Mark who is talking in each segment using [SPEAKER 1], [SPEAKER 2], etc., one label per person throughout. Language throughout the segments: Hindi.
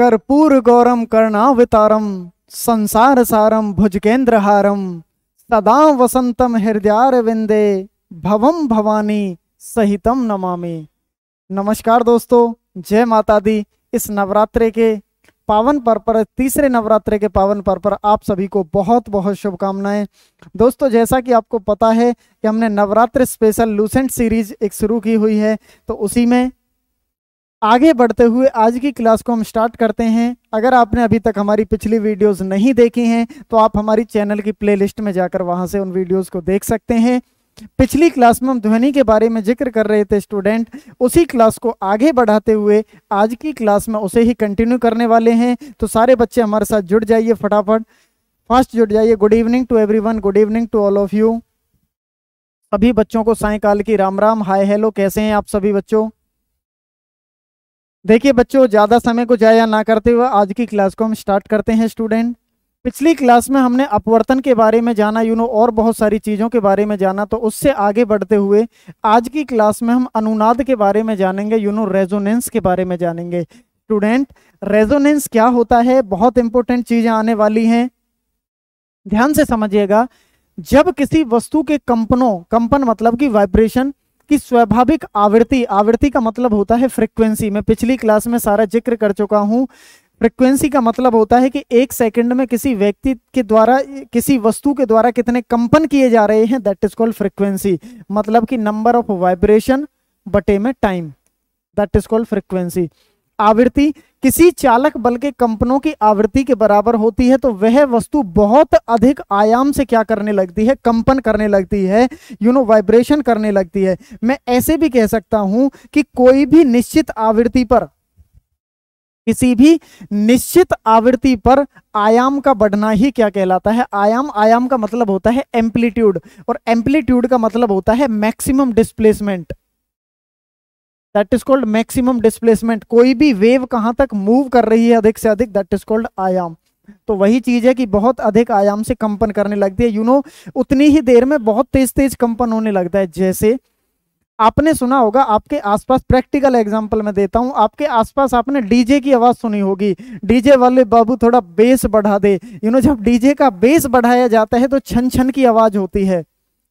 [SPEAKER 1] कर्पूर गौरम कर्णावतारम
[SPEAKER 2] संसार सारम हारम सदा वसंतम हृदय विंदे भवम भवानी सहितम नमामि नमस्कार दोस्तों जय माता दी इस नवरात्रे के पावन पर्व पर तीसरे नवरात्रे के पावन पर्व पर आप सभी को बहुत बहुत शुभकामनाएं दोस्तों जैसा कि आपको पता है कि हमने नवरात्र स्पेशल लूसेंट सीरीज एक शुरू की हुई है तो उसी में आगे बढ़ते हुए आज की क्लास को हम स्टार्ट करते हैं अगर आपने अभी तक हमारी पिछली वीडियोस नहीं देखी हैं तो आप हमारी चैनल की प्लेलिस्ट में जाकर वहां से उन वीडियोस को देख सकते हैं पिछली क्लास में हम ध्वनि के बारे में जिक्र कर रहे थे स्टूडेंट उसी क्लास को आगे बढ़ाते हुए आज की क्लास में उसे ही कंटिन्यू करने वाले हैं तो सारे बच्चे हमारे साथ जुड़ जाइए फटाफट फर्स्ट जुड़ जाइए good evening to every good evening to all of you सभी बच्चों को सायकाल की राम राम हाय हेलो कैसे हैं आप सभी बच्चों देखिए बच्चों ज़्यादा समय को जाया ना करते हुए आज की क्लास को हम स्टार्ट करते हैं स्टूडेंट पिछली क्लास में हमने अपवर्तन के बारे में जाना यू नो और बहुत सारी चीज़ों के बारे में जाना तो उससे आगे बढ़ते हुए आज की क्लास में हम अनुनाद के बारे में जानेंगे यू नो रेजोनेंस के बारे में जानेंगे स्टूडेंट रेजोनेंस क्या होता है बहुत इंपॉर्टेंट चीज़ें आने वाली हैं ध्यान से समझिएगा जब किसी वस्तु के कंपनों कंपन मतलब कि वाइब्रेशन कि स्वाभाविक आवृत्ति आवृत्ति का मतलब होता है फ्रिक्वेंसी मैं पिछली क्लास में सारा जिक्र कर चुका हूँ फ्रिक्वेंसी का मतलब होता है कि एक सेकंड में किसी व्यक्ति के द्वारा किसी वस्तु के द्वारा कितने कंपन किए जा रहे हैं दैट इज कॉल्ड फ्रिक्वेंसी मतलब कि नंबर ऑफ वाइब्रेशन बटे में time that is called frequency आवृत्ति किसी चालक बल के कंपनों की आवृत्ति के बराबर होती है तो वह वस्तु बहुत अधिक आयाम से क्या करने लगती है कंपन करने लगती है यू नो वाइब्रेशन करने लगती है मैं ऐसे भी कह सकता हूं कि कोई भी निश्चित आवृत्ति पर किसी भी निश्चित आवृत्ति पर आयाम का बढ़ना ही क्या कहलाता है आयाम आयाम का मतलब होता है एम्पलीट्यूड और एम्पलीट्यूड का मतलब होता है maximum displacement that is called maximum displacement कोई भी वेव कहाँ तक मूव कर रही है अधिक से अधिक दैट इज कॉल्ड आयाम तो वही चीज है कि बहुत अधिक आयाम से कंपन करने लगती है यू you नो know, उतनी ही देर में बहुत तेज तेज कंपन होने लगता है जैसे आपने सुना होगा आपके आसपास प्रैक्टिकल एग्जांपल मैं देता हूं आपके आसपास आपने डीजे की आवाज सुनी होगी डीजे वाले बाबू थोड़ा बेस बढ़ा दे यू you नो know, जब डीजे का बेस बढ़ाया जाता है तो छन छन की आवाज होती है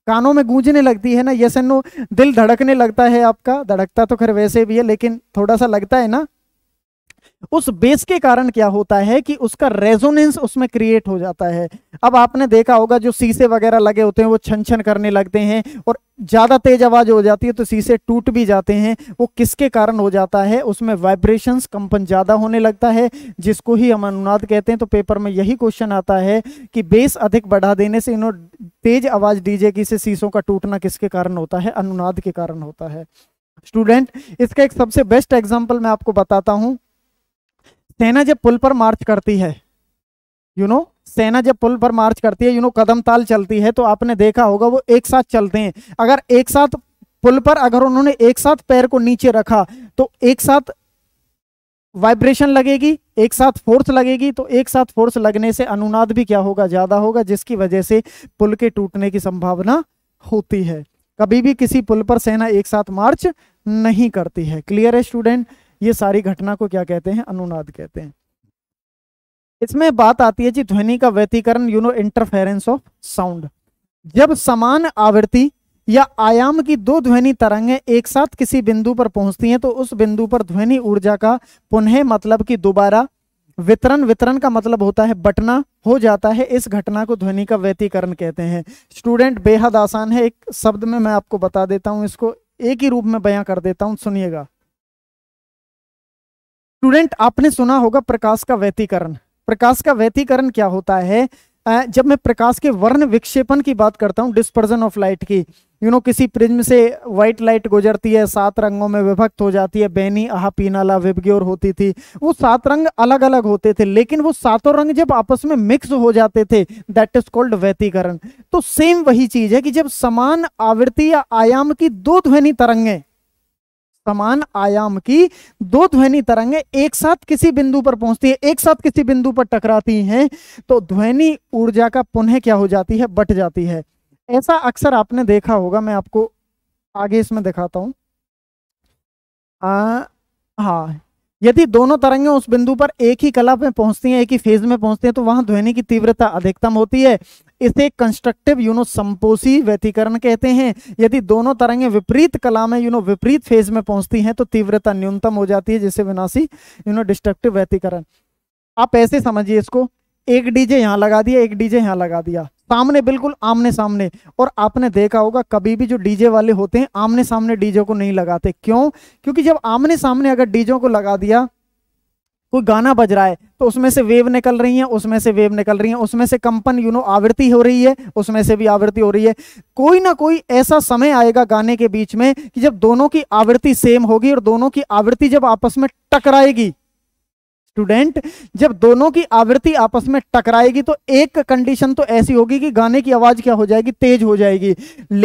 [SPEAKER 2] कानों में गूंजने लगती है ना यस एंड नो दिल धड़कने लगता है आपका धड़कता तो खैर वैसे भी है लेकिन थोड़ा सा लगता है ना उस बेस के कारण क्या होता है कि उसका रेजोनेंस उसमें क्रिएट हो जाता है अब आपने देखा होगा जो शीशे वगैरह लगे होते हैं वो छन छन करने लगते हैं और ज़्यादा तेज आवाज़ हो जाती है तो शीशे टूट भी जाते हैं वो किसके कारण हो जाता है उसमें वाइब्रेशंस कंपन ज़्यादा होने लगता है जिसको ही हम अनुनाद कहते हैं तो पेपर में यही क्वेश्चन आता है कि बेस अधिक बढ़ा देने से इन्होंने तेज आवाज़ डीजे की से शीशों का टूटना किसके कारण होता है अनुनाद के कारण होता है स्टूडेंट इसका एक सबसे बेस्ट एग्जाम्पल मैं आपको बताता हूँ सेना जब पुल पर मार्च करती है यू you नो know, सेना जब पुल पर मार्च करती है यू you नो know, कदम ताल चलती है तो आपने देखा होगा वो एक साथ चलते हैं अगर एक साथ पुल पर अगर उन्होंने एक साथ पैर को नीचे रखा तो एक साथ वाइब्रेशन लगेगी एक साथ फोर्स लगेगी तो एक साथ फोर्स लगने से अनुनाद भी क्या होगा ज़्यादा होगा जिसकी वजह से पुल के टूटने की संभावना होती है कभी भी किसी पुल पर सेना एक साथ मार्च नहीं करती है क्लियर है स्टूडेंट ये सारी घटना को क्या कहते हैं अनुनाद कहते हैं इसमें बात आती है जी ध्वनि का व्यतीकरण you know interference of sound जब समान आवृत्ति या आयाम की दो ध्वनि तरंगें एक साथ किसी बिंदु पर पहुंचती हैं तो उस बिंदु पर ध्वनि ऊर्जा का पुनः मतलब कि दोबारा वितरण वितरण का मतलब होता है बटना हो जाता है इस घटना को ध्वनि का व्यतीकरण कहते हैं स्टूडेंट बेहद आसान है एक शब्द में मैं आपको बता देता हूं इसको एक ही रूप में बयां कर देता हूं सुनिएगा स्टूडेंट आपने सुना होगा प्रकाश का व्यतीकरण प्रकाश का व्यतीकरण क्या होता है जब मैं प्रकाश के वर्ण विक्षेपण की बात करता हूँ डिस्पर्जन ऑफ लाइट की यू you नो know, किसी प्रिज्म से व्हाइट लाइट गुजरती है सात रंगों में विभक्त हो जाती है बैनी आहा पीनाला विबग्योर होती थी वो सात रंग अलग अलग होते थे लेकिन वो सातों रंग जब आपस में मिक्स हो जाते थे दैट इज कॉल्ड व्यतीकरण तो सेम वही चीज है कि जब समान आवृत्ति या आयाम की दो ध्वनि तरंगें समान आयाम की दो ध्वनि तरंगें एक साथ किसी बिंदु पर पहुंचती है एक साथ किसी बिंदु पर टकराती हैं तो ध्वनि ऊर्जा का पुनः क्या हो जाती है बट जाती है ऐसा अक्सर आपने देखा होगा मैं आपको आगे इसमें दिखाता हूं हाँ यदि दोनों तरंगें उस बिंदु पर एक ही कला में पहुंचती हैं एक ही फेज में पहुंचती हैं तो वहां ध्वनि की तीव्रता अधिकतम होती है इसे कंस्ट्रक्टिव यूनो संपोषी व्यतीकरण कहते हैं यदि दोनों तरंगें विपरीत कला में यूनो विपरीत फेज में पहुंचती हैं तो तीव्रता न्यूनतम हो जाती है जिसे विनाशी यूनो डिस्ट्रक्टिव व्यतीकरण आप ऐसे समझिए इसको एक डीजे यहाँ लगा दिया एक डीजे यहाँ लगा दिया सामने बिल्कुल आमने सामने और आपने देखा होगा कभी भी जो डीजे वाले होते हैं आमने सामने डीजे को नहीं लगाते क्यों क्योंकि जब आमने सामने अगर डीजे को लगा दिया कोई गाना बज रहा है तो उसमें से वेव निकल रही है उसमें से वेव निकल रही है उसमें से कंपन यू नो आवृत्ति हो रही है उसमें से भी आवृत्ति हो रही है कोई ना कोई ऐसा समय आएगा गाने के बीच में कि जब दोनों की आवृत्ति सेम होगी और दोनों की आवृत्ति जब आपस में टकराएगी स्टूडेंट जब दोनों की आवृत्ति आपस में टकराएगी तो एक कंडीशन तो ऐसी होगी कि गाने की आवाज क्या हो जाएगी तेज हो जाएगी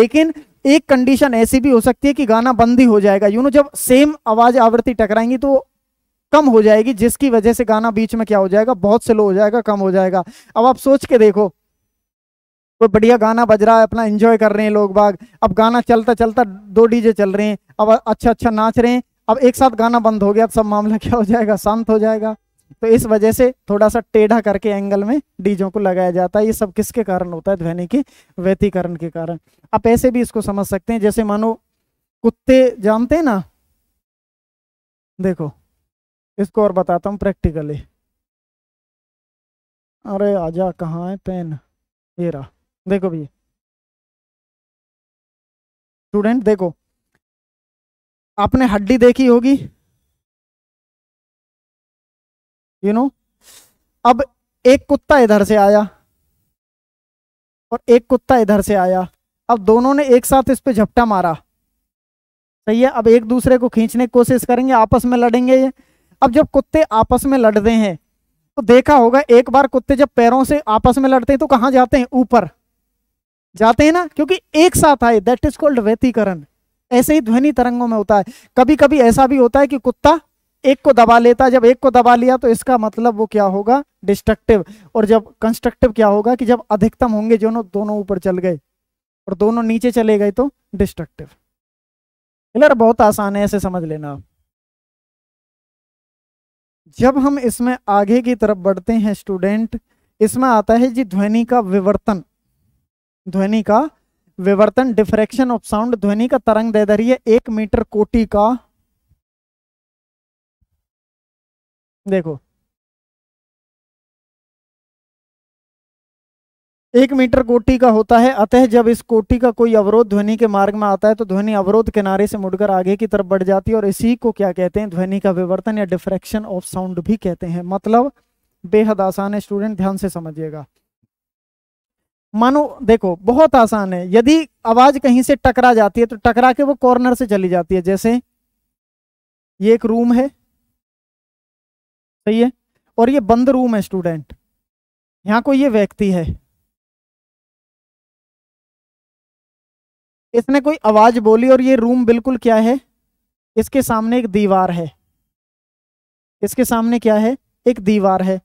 [SPEAKER 2] लेकिन एक कंडीशन ऐसी भी हो सकती है कि गाना बंद ही हो जाएगा यू नो जब सेम आवाज आवृत्ति टकराएंगी तो कम हो जाएगी जिसकी वजह से गाना बीच में क्या हो जाएगा बहुत स्लो हो जाएगा कम हो जाएगा अब आप सोच के देखो कोई बढ़िया गाना बज रहा है अपना एंजॉय कर रहे हैं लोग बाग अब गाना चलता चलता दो डीजे चल रहे हैं अब अच्छा अच्छा नाच रहे हैं अब एक साथ गाना बंद हो गया अब सब मामला क्या हो जाएगा शांत हो जाएगा तो इस वजह से थोड़ा सा टेढ़ा करके एंगल में डीजों को लगाया जाता है ये सब किसके कारण होता है ध्वनि के व्यतीकरण के कारण आप ऐसे भी इसको समझ
[SPEAKER 1] सकते हैं जैसे मानो कुत्ते जानते हैं ना देखो इसको और बताता हूँ प्रैक्टिकली अरे आजा कहाँ है पेन ये रहा देखो भैया स्टूडेंट देखो आपने हड्डी देखी होगी यू नो अब एक कुत्ता इधर से आया और एक कुत्ता इधर से आया अब दोनों ने एक साथ इस
[SPEAKER 2] पे झपटा मारा सही है अब एक दूसरे को खींचने की कोशिश करेंगे आपस में लड़ेंगे ये अब जब कुत्ते आपस में लड़ते हैं तो देखा होगा एक बार कुत्ते जब पैरों से आपस में लड़ते हैं तो कहां जाते हैं ऊपर जाते हैं ना क्योंकि एक साथ आए दैट इज कॉल्ड व्यतीकरण ऐसे ही ध्वनि तरंगों में होता है कभी कभी ऐसा भी होता है कि कुत्ता एक को दबा लेता है जब एक को दबा लिया तो इसका मतलब वो क्या होगा डिस्ट्रक्टिव और जब कंस्ट्रक्टिव क्या होगा कि जब अधिकतम होंगे जो दोनों ऊपर चल गए और दोनों नीचे चले गए तो
[SPEAKER 1] डिस्ट्रक्टिव क्लियर बहुत आसान है ऐसे समझ लेना आप जब हम इसमें आगे की तरफ बढ़ते हैं स्टूडेंट इसमें
[SPEAKER 2] आता है जी ध्वनि का विवर्तन ध्वनि का विवर्तन डिफ्रेक्शन ऑफ
[SPEAKER 1] साउंड ध्वनि का तरंग दैर्ध्य एक मीटर कोटि का देखो एक मीटर कोटि का होता है अतः जब इस कोटि का कोई अवरोध ध्वनि के
[SPEAKER 2] मार्ग में आता है तो ध्वनि अवरोध किनारे से मुड़कर आगे की तरफ बढ़ जाती है और इसी को क्या कहते हैं ध्वनि का विवर्तन या डिफ्रेक्शन ऑफ साउंड भी कहते हैं मतलब बेहद आसान है स्टूडेंट ध्यान से समझिएगा मानो देखो बहुत आसान है यदि आवाज कहीं से टकरा
[SPEAKER 1] जाती है तो टकरा के वो कॉर्नर से चली जाती है जैसे ये एक रूम है सही है और ये बंद रूम है स्टूडेंट यहां कोई ये व्यक्ति है इसने कोई आवाज बोली और ये रूम बिल्कुल क्या है इसके सामने एक दीवार है इसके सामने क्या है एक दीवार है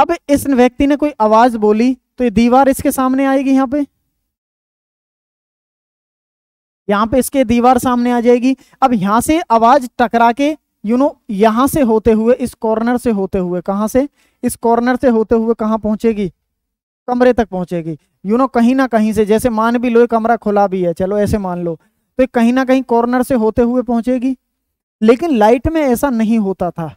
[SPEAKER 1] अब इस व्यक्ति ने कोई आवाज बोली तो ये दीवार इसके सामने आएगी यहाँ पे
[SPEAKER 2] यहाँ पे इसके दीवार सामने आ जाएगी अब यहां से आवाज टकरा के यू नो यहां से होते हुए इस कॉर्नर से होते हुए कहां से इस कॉर्नर से होते हुए कहां पहुंचेगी कमरे तक पहुंचेगी यू नो कहीं ना कहीं से जैसे मान भी लो ये कमरा खुला भी है चलो ऐसे मान लो तो कहीं ना कहीं कॉर्नर से होते हुए पहुंचेगी लेकिन लाइट में ऐसा नहीं होता था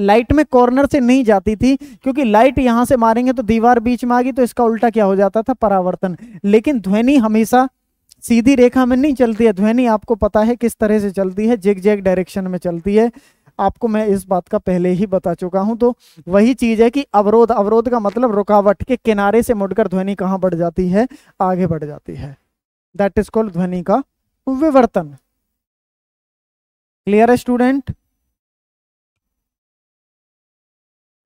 [SPEAKER 2] लाइट में कॉर्नर से नहीं जाती थी क्योंकि लाइट यहां से मारेंगे तो दीवार बीच में आ गई तो इसका उल्टा क्या हो जाता था परावर्तन लेकिन ध्वनि हमेशा सीधी रेखा में नहीं चलती है ध्वनि आपको पता है किस तरह से चलती है जेग जेग डायरेक्शन में चलती है आपको मैं इस बात का पहले ही बता चुका हूं तो वही चीज है कि अवरोध अवरोध का मतलब रुकावट के किनारे से मुड़कर ध्वनि कहाँ बढ़ जाती है आगे बढ़ जाती है दैट इज
[SPEAKER 1] कॉल्ड ध्वनि का विवर्तन क्लियर है स्टूडेंट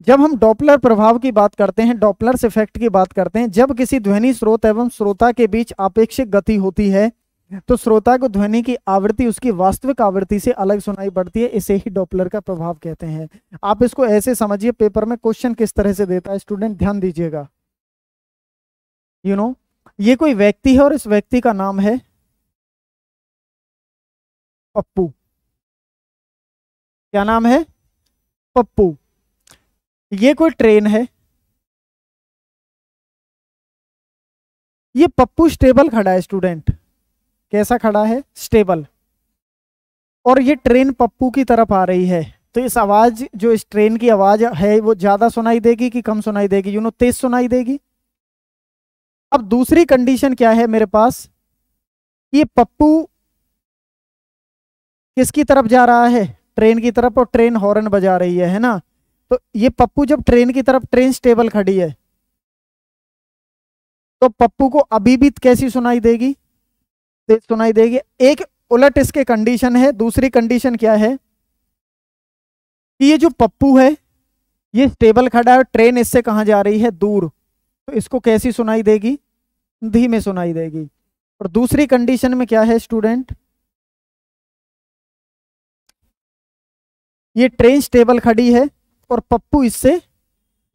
[SPEAKER 1] जब हम डॉपलर प्रभाव की बात करते हैं
[SPEAKER 2] डॉपलर्स इफेक्ट की बात करते हैं जब किसी ध्वनि स्रोत एवं श्रोता के बीच अपेक्षित गति होती है तो श्रोता को ध्वनि की आवृत्ति उसकी वास्तविक आवृत्ति से अलग सुनाई पड़ती है इसे ही डॉपलर का प्रभाव कहते हैं आप इसको ऐसे समझिए पेपर में क्वेश्चन किस तरह से देता है स्टूडेंट ध्यान
[SPEAKER 1] दीजिएगा यू नो ये कोई व्यक्ति है और इस व्यक्ति का नाम है पप्पू क्या नाम है पप्पू ये कोई ट्रेन है ये पप्पू स्टेबल खड़ा है स्टूडेंट कैसा खड़ा है स्टेबल और ये ट्रेन पप्पू की तरफ आ
[SPEAKER 2] रही है तो इस आवाज जो इस ट्रेन की आवाज है वो ज्यादा सुनाई देगी कि कम सुनाई देगी यू नो
[SPEAKER 1] तेज सुनाई देगी अब दूसरी कंडीशन क्या है मेरे पास ये पप्पू किसकी तरफ जा रहा है ट्रेन की
[SPEAKER 2] तरफ और ट्रेन हॉर्न बजा रही है है ना तो ये पप्पू जब ट्रेन की तरफ ट्रेन स्टेबल खड़ी है तो पप्पू को अभी भी कैसी सुनाई देगी सुनाई देगी एक उलट इसके कंडीशन है दूसरी कंडीशन क्या है कि ये जो पप्पू है ये स्टेबल खड़ा है ट्रेन इससे कहां जा रही है
[SPEAKER 1] दूर तो इसको कैसी सुनाई देगी धीमे सुनाई देगी और दूसरी कंडीशन में क्या है स्टूडेंट ये ट्रेन स्टेबल खड़ी है और पप्पू इससे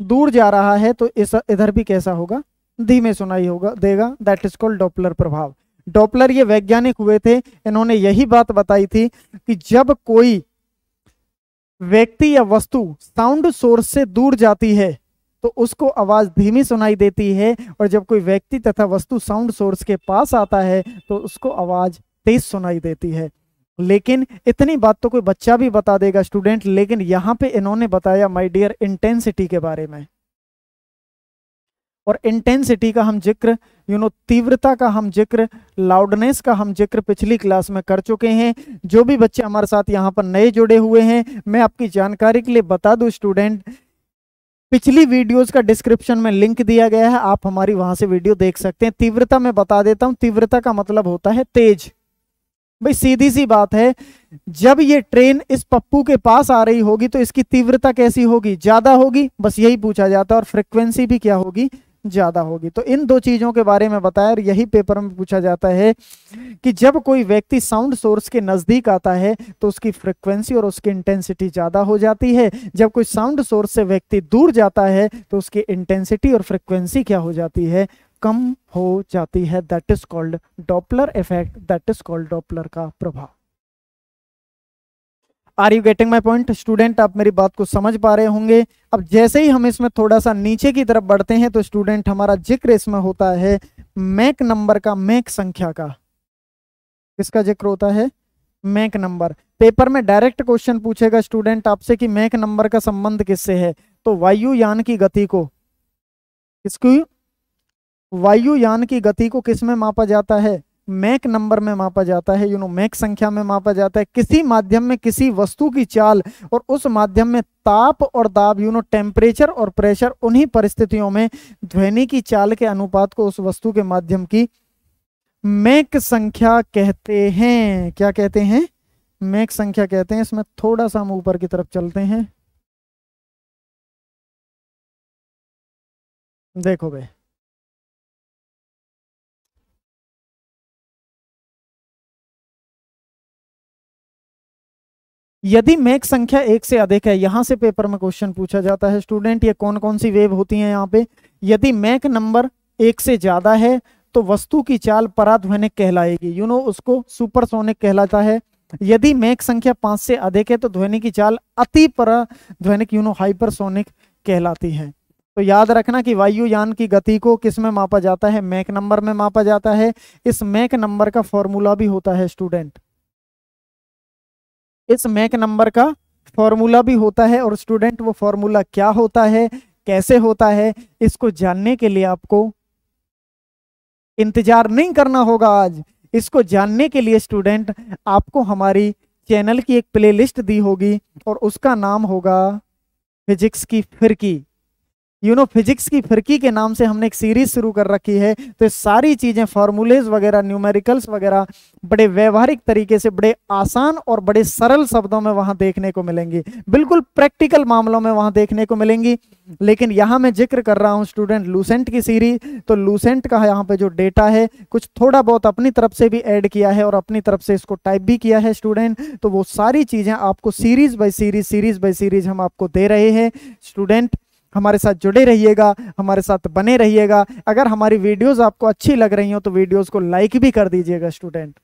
[SPEAKER 1] दूर जा रहा है तो
[SPEAKER 2] इस इधर भी कैसा होगा धीमे सुनाई होगा देगा दैट इज कॉल्ड डॉपलर प्रभाव डॉपलर ये वैज्ञानिक हुए थे इन्होंने यही बात बताई थी कि जब कोई व्यक्ति या वस्तु साउंड सोर्स से दूर जाती है तो उसको आवाज धीमी सुनाई देती है और जब कोई व्यक्ति तथा वस्तु साउंड सोर्स के पास आता है तो उसको आवाज तेज सुनाई देती है लेकिन इतनी बात तो कोई बच्चा भी बता देगा स्टूडेंट लेकिन यहाँ पे इन्होंने बताया माय डियर इंटेंसिटी के बारे में और इंटेंसिटी का हम जिक्र यू नो तीव्रता का हम जिक्र लाउडनेस का हम जिक्र पिछली क्लास में कर चुके हैं जो भी बच्चे हमारे साथ यहाँ पर नए जुड़े हुए हैं मैं आपकी जानकारी के लिए बता दू स्टूडेंट पिछली वीडियोस का डिस्क्रिप्शन में लिंक दिया गया है आप हमारी वहां से वीडियो देख सकते हैं तीव्रता में बता देता हूँ तीव्रता का मतलब होता है तेज भाई सीधी सी बात है जब ये ट्रेन इस पप्पू के पास आ रही होगी तो इसकी तीव्रता कैसी होगी ज्यादा होगी बस यही पूछा जाता है और फ्रिक्वेंसी भी क्या होगी ज्यादा होगी तो इन दो चीजों के बारे में बताया और यही पेपर में पूछा जाता है कि जब कोई व्यक्ति साउंड सोर्स के नजदीक आता है तो उसकी फ्रिक्वेंसी और उसकी इंटेंसिटी ज्यादा हो जाती है जब कोई साउंड सोर्स से व्यक्ति दूर जाता है तो उसकी इंटेंसिटी और फ्रिक्वेंसी क्या हो जाती है कम हो जाती है that is called Doppler effect that is called Doppler का प्रभाव are you getting my point student आप मेरी बात को समझ पा रहे होंगे अब जैसे ही हम इसमें थोड़ा सा नीचे की तरफ बढ़ते हैं तो स्टूडेंट हमारा जिक्र इसमें होता है मैक नंबर का मैक संख्या का किसका जिक्र होता है मैक नंबर पेपर में डायरेक्ट क्वेश्चन पूछेगा स्टूडेंट आपसे कि मैक नंबर का संबंध किससे है तो वायुयान की गति को किसकी वायुयान की गति को किस में मापा जाता है मैक नंबर में मापा जाता है यू नो मैक संख्या में मापा जाता है किसी माध्यम में किसी वस्तु की चाल और उस माध्यम में ताप और दाब यू नो टेम्परेचर और प्रेशर उन्हीं परिस्थितियों में ध्वनि की चाल के अनुपात को उस वस्तु के माध्यम की मैक
[SPEAKER 1] संख्या कहते हैं क्या कहते हैं मैक संख्या कहते हैं इसमें थोड़ा सा हम ऊपर की तरफ चलते हैं देखो भाई यदि मैक संख्या एक से अधिक है यहां से पेपर में क्वेश्चन पूछा जाता है स्टूडेंट ये कौन कौन सी वेव होती है यहाँ पे
[SPEAKER 2] यदि मैक नंबर एक से ज्यादा है तो वस्तु की चाल पराध्वनिक कहलाएगी यू you नो know, उसको सुपरसोनिक कहलाता है यदि मैक संख्या पांच से अधिक है तो ध्वनि की चाल अति पराध्वनिक यू नो हाइपरसोनिक कहलाती है तो याद रखना कि वायुयान की गति को किस में मापा जाता है मैक नंबर में मापा जाता है इस मैक नंबर का फॉर्मूला भी होता है स्टूडेंट इस मैक नंबर का फॉर्मूला भी होता है और स्टूडेंट वो फॉर्मूला क्या होता है कैसे होता है इसको जानने के लिए आपको इंतजार नहीं करना होगा आज इसको जानने के लिए स्टूडेंट आपको हमारी चैनल की एक प्लेलिस्ट दी होगी और उसका नाम होगा फिजिक्स की फिरकी यूनो फिजिक्स की फिरकी के नाम से हमने एक सीरीज शुरू कर रखी है तो सारी चीज़ें फॉर्मूलेज वगैरह न्यूमेरिकल्स वगैरह बड़े व्यवहारिक तरीके से बड़े आसान और बड़े सरल शब्दों में वहाँ देखने को मिलेंगी बिल्कुल प्रैक्टिकल मामलों में वहाँ देखने को मिलेंगी लेकिन यहाँ मैं जिक्र कर रहा हूँ स्टूडेंट लूसेंट की सीरीज तो लूसेंट का यहाँ पे जो डेटा है कुछ थोड़ा बहुत अपनी तरफ से भी ऐड किया है और अपनी तरफ से इसको टाइप भी किया है स्टूडेंट तो वो सारी चीज़ें आपको series by series series by series हम आपको दे रहे हैं स्टूडेंट हमारे साथ जुड़े रहिएगा हमारे साथ बने रहिएगा अगर हमारी वीडियोस आपको अच्छी लग रही हो तो वीडियोस को लाइक भी कर दीजिएगा स्टूडेंट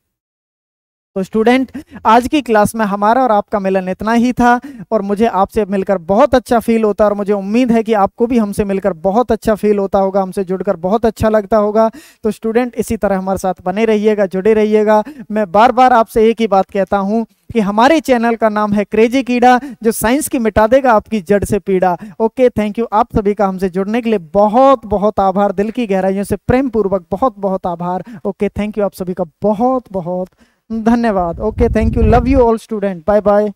[SPEAKER 2] तो स्टूडेंट आज की क्लास में हमारा और आपका मिलन इतना ही था और मुझे आपसे मिलकर बहुत अच्छा फील होता और मुझे उम्मीद है कि आपको भी हमसे मिलकर बहुत अच्छा फील होता होगा हमसे जुड़कर बहुत अच्छा लगता होगा तो स्टूडेंट इसी तरह हमारे साथ बने रहिएगा जुड़े रहिएगा मैं बार बार आपसे एक ही बात कहता हूँ कि हमारे चैनल का नाम है क्रेजी कीड़ा जो साइंस की मिटा देगा आपकी जड़ से पीड़ा ओके थैंक यू आप सभी का हमसे जुड़ने के लिए बहुत बहुत आभार दिल की गहराइयों से प्रेम पूर्वक बहुत बहुत आभार ओके थैंक यू आप सभी का
[SPEAKER 1] बहुत बहुत धन्यवाद okay thank you love you all student bye bye